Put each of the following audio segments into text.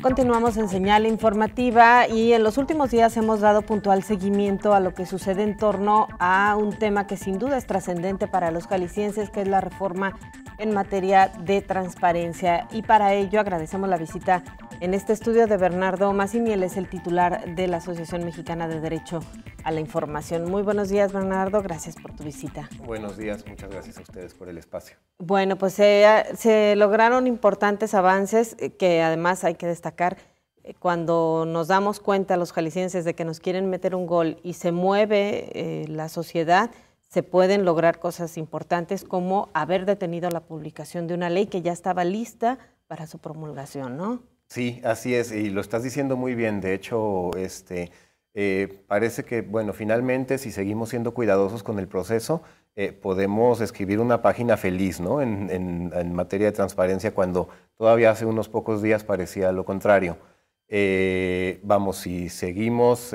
Continuamos en señal informativa y en los últimos días hemos dado puntual seguimiento a lo que sucede en torno a un tema que sin duda es trascendente para los jaliscienses, que es la reforma en materia de transparencia. Y para ello agradecemos la visita en este estudio de Bernardo él es el titular de la Asociación Mexicana de Derecho a la Información. Muy buenos días, Bernardo. Gracias por tu visita. Buenos días. Muchas gracias a ustedes por el espacio. Bueno, pues se, lograron importantes avances eh, que además hay que destacar eh, cuando nos damos cuenta los jaliscienses de que nos quieren meter un gol y se mueve eh, la sociedad, se pueden lograr cosas importantes como haber detenido la publicación de una ley que ya estaba lista para su promulgación, ¿no? Sí, así es, y lo estás diciendo muy bien. De hecho, este, eh, parece que, bueno, finalmente, si seguimos siendo cuidadosos con el proceso, eh, podemos escribir una página feliz, ¿no? En, materia de transparencia, cuando todavía hace unos pocos días parecía lo contrario. Eh, vamos, si seguimos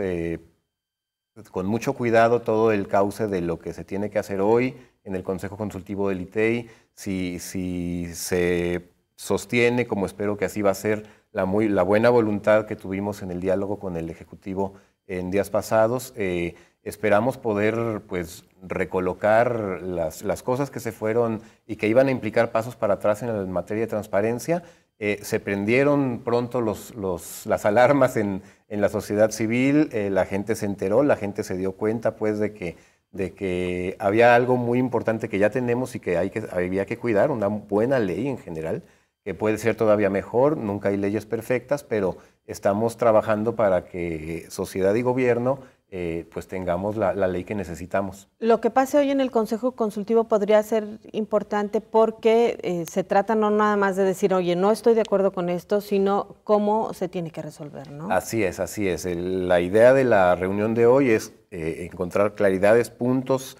con mucho cuidado todo el cauce de lo que se tiene que hacer hoy en el Consejo Consultivo del ITEI, e si se sostiene, como espero que así va a ser, la, buena voluntad que tuvimos en el diálogo con el Ejecutivo en días pasados. Eh, esperamos poder pues, recolocar las, cosas que se fueron y que iban a implicar pasos para atrás en, materia de transparencia. Eh, se prendieron pronto las alarmas en, la sociedad civil, eh, la gente se enteró, la gente se dio cuenta pues de que, de que había algo muy importante que ya tenemos y que, hay que había que cuidar, una buena ley en general, que puede ser todavía mejor, nunca hay leyes perfectas, pero estamos trabajando para que sociedad y gobierno eh, pues tengamos la, ley que necesitamos. Lo que pase hoy en el Consejo Consultivo podría ser importante porque eh, se trata no nada más de decir, oye, no estoy de acuerdo con esto, sino cómo se tiene que resolver, ¿no? Así es, así es. la idea de la reunión de hoy es eh, encontrar claridades, puntos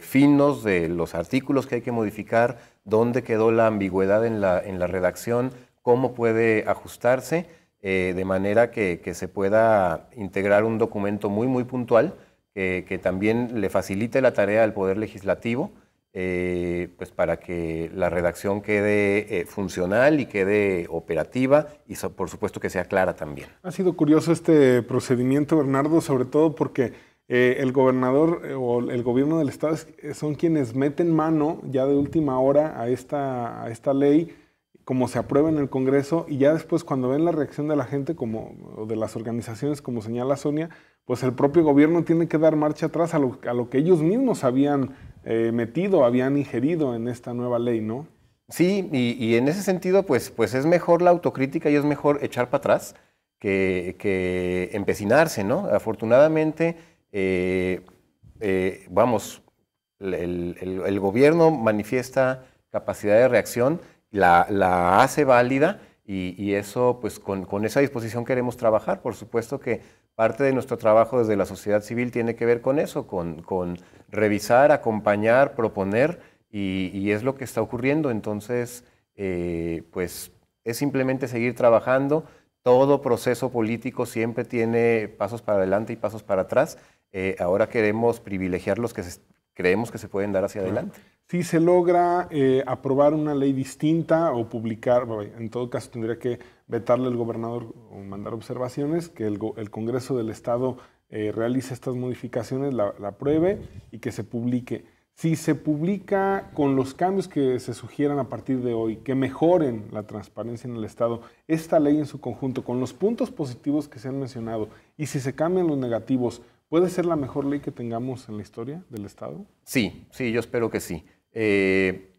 finos de los artículos que hay que modificar, dónde quedó la ambigüedad en la, en la redacción, cómo puede ajustarse, eh, de manera que, se pueda integrar un documento muy, muy puntual, que también le facilite la tarea al Poder Legislativo, eh, pues para que la redacción quede eh, funcional y quede operativa y por supuesto que sea clara también. Ha sido curioso este procedimiento, Bernardo, sobre todo porque eh, el gobernador eh, o el gobierno del estado son quienes meten mano ya de última hora a esta, a esta ley, como se aprueba en el Congreso, y ya después cuando ven la reacción de la gente como, o de las organizaciones, como señala Sonia, pues el propio gobierno tiene que dar marcha atrás a lo, a lo que ellos mismos habían eh, metido, habían ingerido en esta nueva ley, ¿no? Sí, y, en ese sentido, pues, pues es mejor la autocrítica y es mejor echar para atrás que, que empecinarse, ¿no? Afortunadamente eh, eh, vamos, el, gobierno manifiesta capacidad de reacción, la, la hace válida y, eso, pues con, esa disposición queremos trabajar. Por supuesto que parte de nuestro trabajo desde la sociedad civil tiene que ver con eso, con, revisar, acompañar, proponer y, es lo que está ocurriendo. Entonces, eh, pues es simplemente seguir trabajando. Todo proceso político siempre tiene pasos para adelante y pasos para atrás eh, ahora queremos privilegiar los que creemos que se pueden dar hacia adelante. Si se logra eh, aprobar una ley distinta o publicar, en todo caso tendría que vetarle el gobernador o mandar observaciones, que el, Congreso del Estado eh, realice estas modificaciones, la apruebe y que se publique. Si se publica con los cambios que se sugieran a partir de hoy, que mejoren la transparencia en el Estado, esta ley en su conjunto, con los puntos positivos que se han mencionado, y si se cambian los negativos, ¿Puede ser la mejor ley que tengamos en la historia del Estado? Sí, sí, yo espero que sí. Eh,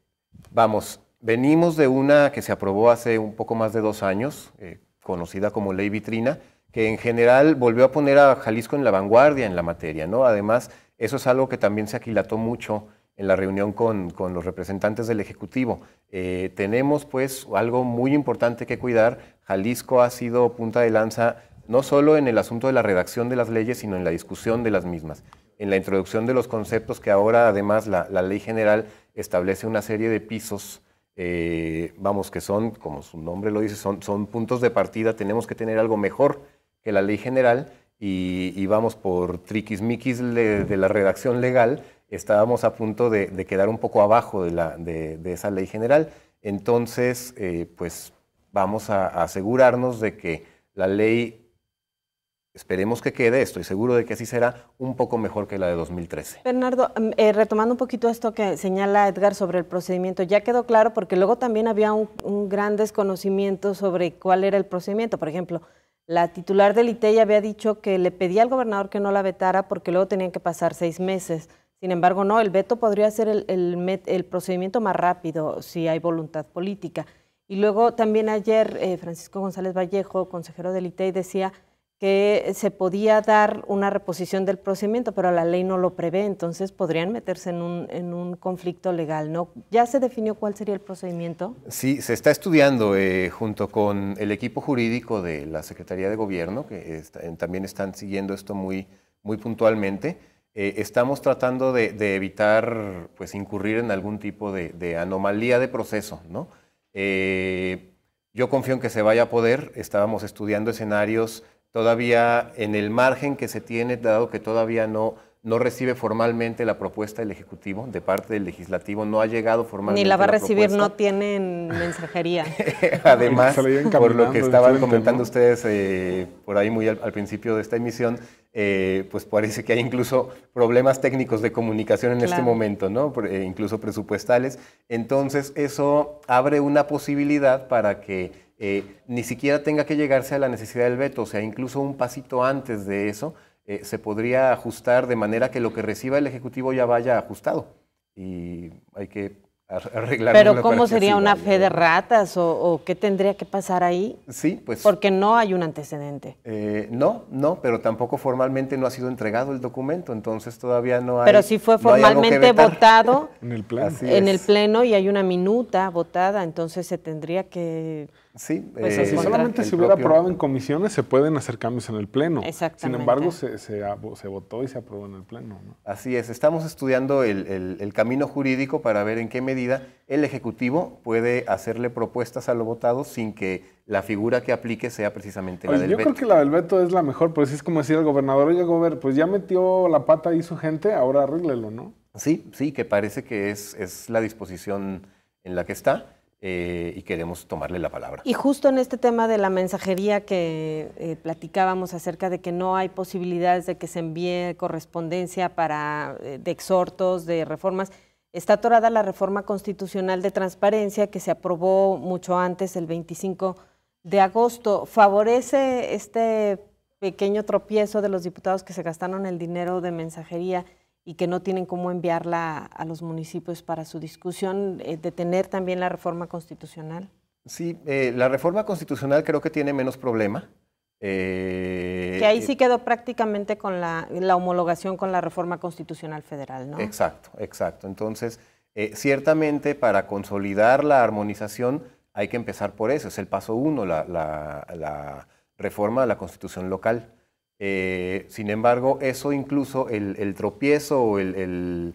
vamos, venimos de una que se aprobó hace un poco más de dos años, eh, conocida como ley vitrina, que en general volvió a poner a Jalisco en la vanguardia en la materia, ¿no? Además, eso es algo que también se aquilató mucho en la reunión con, los representantes del Ejecutivo. Eh, tenemos pues algo muy importante que cuidar. Jalisco ha sido punta de lanza no solo en el asunto de la redacción de las leyes, sino en la discusión de las mismas, en la introducción de los conceptos que ahora además la, ley general establece una serie de pisos, eh, vamos, que son, como su nombre lo dice, son, puntos de partida, tenemos que tener algo mejor que la ley general y, vamos por triquis-miquis de la redacción legal, estábamos a punto de, quedar un poco abajo de, esa ley general. Entonces, eh, pues vamos a, asegurarnos de que la ley Esperemos que quede, esto y seguro de que así será, un poco mejor que la de 2013. Bernardo, mm, eh, retomando un poquito esto que señala Edgar sobre el procedimiento, ya quedó claro porque luego también había un, gran desconocimiento sobre cuál era el procedimiento. Por ejemplo, la titular del ITEI e había dicho que le pedía al gobernador que no la vetara porque luego tenían que pasar seis meses. Sin embargo, no, el veto podría ser el, el, procedimiento más rápido si hay voluntad política. Y luego también ayer eh, Francisco González Vallejo, consejero del ITEI, e, decía que se podía dar una reposición del procedimiento, pero la ley no lo prevé, entonces podrían meterse en un, en un conflicto legal, ¿no? ¿Ya se definió cuál sería el procedimiento? Sí, se está estudiando eh, junto con el equipo jurídico de la Secretaría de Gobierno, que eh, también están siguiendo esto muy, muy puntualmente. Eh, estamos tratando de, evitar pues, incurrir en algún tipo de, anomalía de proceso, yo confío en que se vaya a poder, estábamos estudiando escenarios todavía en el margen que se tiene, dado que todavía no, no recibe formalmente la propuesta del Ejecutivo de parte del Legislativo, no ha llegado formalmente. Ni la va a recibir, no tienen mensajería. Además, por lo que estaban comentando ustedes eh, por ahí muy al, principio de esta emisión, eh, pues parece que hay incluso problemas técnicos de comunicación en este momento, ¿no? Eh, incluso presupuestales. Entonces, eso abre una posibilidad para que eh, ni siquiera tenga que llegarse a la necesidad del veto, o sea, incluso un pasito antes de eso, eh, se podría ajustar de manera que lo que reciba el Ejecutivo ya vaya ajustado. Y hay que arreglar. Pero ¿cómo sería una fe de ratas o, qué tendría que pasar ahí? Sí, pues. Porque no hay un antecedente. Eh, no, no, pero tampoco formalmente no ha sido entregado el documento, entonces todavía no hay. Pero si fue formalmente votado en el pleno y hay una minuta votada, entonces se tendría que Sí, pues eh, si solamente se hubiera aprobado en comisiones, se pueden hacer cambios en el Pleno. Sin embargo, se, se, votó y se aprobó en el Pleno. Así es, estamos estudiando el, camino jurídico para ver en qué medida el Ejecutivo puede hacerle propuestas a lo votado sin que la figura que aplique sea precisamente la del veto. Yo creo que la del veto es la mejor, pero pues es como decir el gobernador, oye, gober, pues ya metió la pata ahí su gente, ahora arréglelo, ¿no? Sí, sí, que parece que es, es la disposición en la que está. Eh, y queremos tomarle la palabra. Y justo en este tema de la mensajería que eh, platicábamos acerca de que no hay posibilidades de que se envíe correspondencia para, eh, de exhortos, de reformas, está atorada la reforma constitucional de transparencia que se aprobó mucho antes, el 25 de agosto. ¿Favorece este pequeño tropiezo de los diputados que se gastaron el dinero de mensajería? y que no tienen cómo enviarla a los municipios para su discusión, eh, de detener también la reforma constitucional. Sí, eh, la reforma constitucional creo que tiene menos problema. Eh, que ahí sí quedó prácticamente con la, homologación con la reforma constitucional federal, ¿no? Exacto, exacto. Entonces, ciertamente para consolidar la armonización hay que empezar por eso, es el paso uno, la, la reforma de la constitución local. Eh, sin embargo, eso incluso, el, tropiezo o el,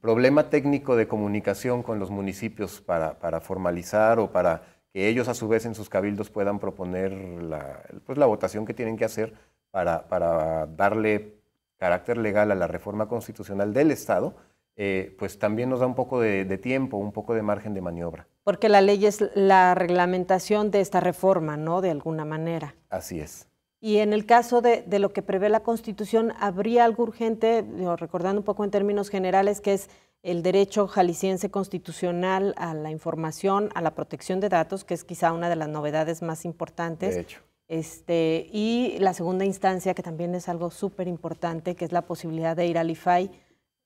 problema técnico de comunicación con los municipios para, formalizar o para que ellos a su vez en sus cabildos puedan proponer la, pues, la votación que tienen que hacer para, darle carácter legal a la reforma constitucional del Estado, eh, pues también nos da un poco de, tiempo, un poco de margen de maniobra. Porque la ley es la reglamentación de esta reforma, ¿no? De alguna manera. Así es. Y en el caso de, lo que prevé la Constitución, ¿habría algo urgente, recordando un poco en términos generales, que es el derecho jalisciense constitucional a la información, a la protección de datos, que es quizá una de las novedades más importantes? De hecho. Este, y la segunda instancia, que también es algo súper importante, que es la posibilidad de ir al IFAI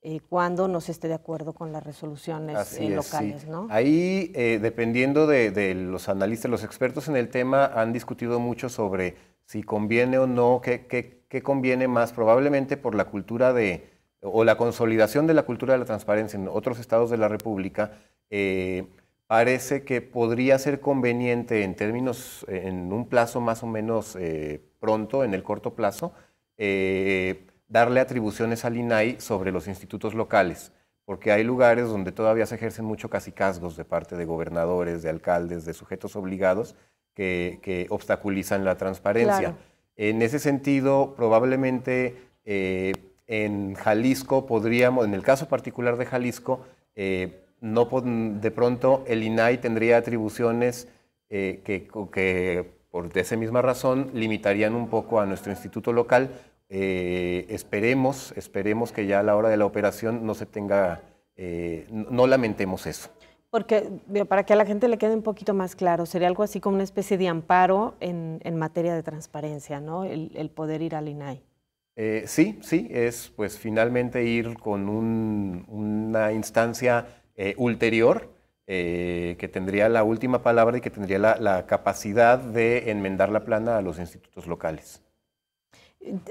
eh, cuando no se esté de acuerdo con las resoluciones eh, locales. Ahí, eh, dependiendo de los analistas, los expertos en el tema han discutido mucho sobre si conviene o no, qué, conviene más, probablemente por la cultura de, o la consolidación de la cultura de la transparencia en otros estados de la República, eh, parece que podría ser conveniente en términos, en un plazo más o menos eh, pronto, en el corto plazo, eh, darle atribuciones al INAI sobre los institutos locales, porque hay lugares donde todavía se ejercen mucho casicazgos de parte de gobernadores, de alcaldes, de sujetos obligados, que, obstaculizan la transparencia. En ese sentido, probablemente eh, en Jalisco podríamos, en el caso particular de Jalisco, eh, no de pronto el INAI tendría atribuciones eh, que, que, por esa misma razón limitarían un poco a nuestro instituto local. esperemos, esperemos que ya a la hora de la operación no se tenga, no lamentemos eso. Porque para que a la gente le quede un poquito más claro, sería algo así como una especie de amparo en, materia de transparencia, ¿no? El, poder ir al INAI. Eh, sí, sí, es pues finalmente ir con una instancia eh, ulterior eh, que tendría la última palabra y que tendría la, capacidad de enmendar la plana a los institutos locales.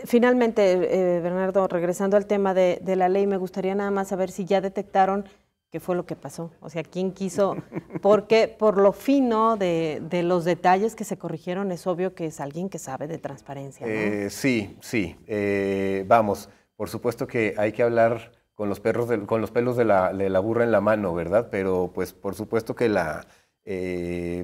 Finalmente, Bernardo, regresando al tema de, la ley, me gustaría nada más saber si ya detectaron qué fue lo que pasó. O sea, quién quiso, porque por lo fino de, los detalles que se corrigieron es obvio que es alguien que sabe de transparencia. Eh, sí, sí. Eh, vamos, por supuesto que hay que hablar con los perros, con los pelos de la, burra en la mano, ¿verdad? Pero pues por supuesto que la... Eh,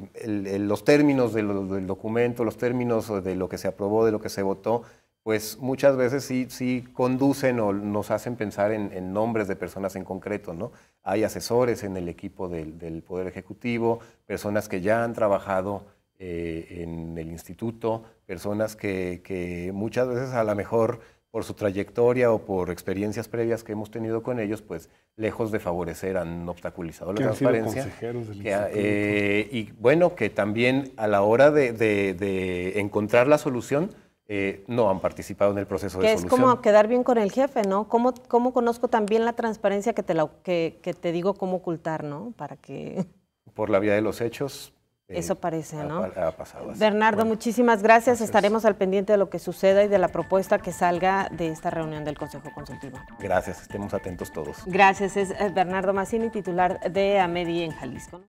los términos del documento, los términos de lo que se aprobó, de lo que se votó, pues muchas veces sí, sí conducen o nos hacen pensar en, nombres de personas en concreto, ¿no? Hay asesores en el equipo del, Poder Ejecutivo, personas que ya han trabajado eh, en el instituto, personas que, muchas veces a lo mejor por su trayectoria o por experiencias previas que hemos tenido con ellos, pues lejos de favorecer, han obstaculizado la transparencia. Eh, y bueno, que también a la hora de encontrar la solución, eh, no han participado en el proceso de solución. Es como quedar bien con el jefe, ¿no? ¿Cómo, cómo conozco también la transparencia que te, digo cómo ocultar, ¿no? Para que... Por la vía de los hechos, eh, eso parece, ¿no? Ha, pasado así. Bernardo, muchísimas gracias. gracias. Estaremos al pendiente de lo que suceda y de la propuesta que salga de esta reunión del Consejo Consultivo. Gracias, estemos atentos todos. Gracias, es eh, Bernardo Massini, titular de AMEDI en Jalisco.